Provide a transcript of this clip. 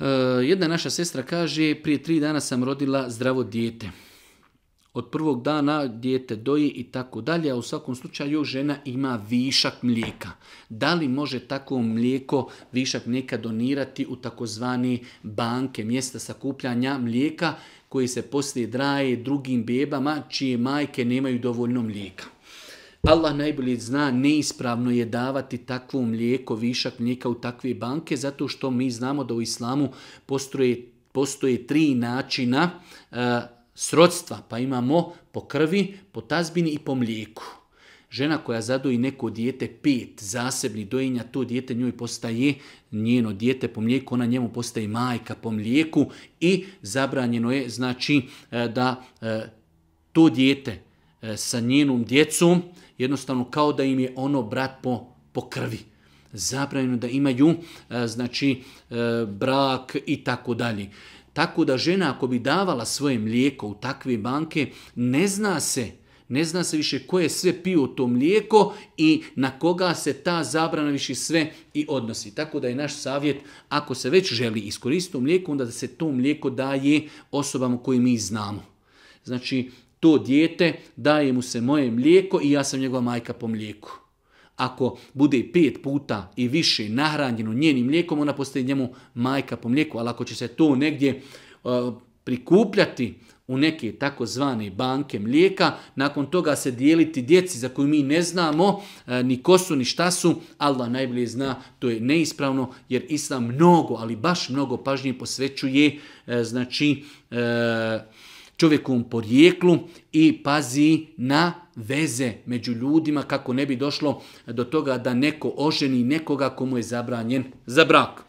Eh, jedna naša sestra kaže, prije tri dana sam rodila zdravo dijete. Od prvog dana dijete doji i tako dalje, a u svakom slučaju žena ima višak mlijeka. Da li može tako mlijeko, višak mlijeka donirati u takozvani banke, mjesta sakupljanja mlijeka koji se poslije draje drugim bebama čije majke nemaju dovoljno mlijeka? Allah najbolje zna, neispravno je davati takvu mlijeko, višak mlijeka u takve banke, zato što mi znamo da u islamu postoje, postoje tri načina eh, srodstva, pa imamo po krvi, po tazbini i po mlijeku. Žena koja zadoji neko dijete pet zasebni dojenja, to dijete njoj postaje njeno dijete po mlijeku, ona njemu postaje majka po mlijeku i zabranjeno je znači eh, da eh, to dijete sa njenom djecom jednostavno kao da im je ono brat po, po krvi. Zabranjeno da imaju e, znači e, brak i tako dalje. Tako da žena ako bi davala svoje mlijeko u takve banke, ne zna se ne zna se više koje je sve pio to mlijeko i na koga se ta zabrana više sve i odnosi. Tako da je naš savjet, ako se već želi iskoristiti to mlijeko, onda da se to mlijeko daje osobama koje mi znamo. Znači, to dijete, daje mu se moje mlijeko i ja sam njegova majka po mlijeku. Ako bude pet puta i više nahranjeno njenim mlijekom, ona postaje njemu majka po mlijeku, ali ako će se to negdje e, prikupljati u neke takozvane banke mlijeka, nakon toga se dijeliti djeci za koju mi ne znamo e, ni ko su ni šta su, Allah najbolje zna, to je neispravno jer Islam mnogo, ali baš mnogo pažnje posvećuje e, znači čovjekovom porijeklu i pazi na veze među ljudima kako ne bi došlo do toga da neko oženi nekoga komu je zabranjen za brak.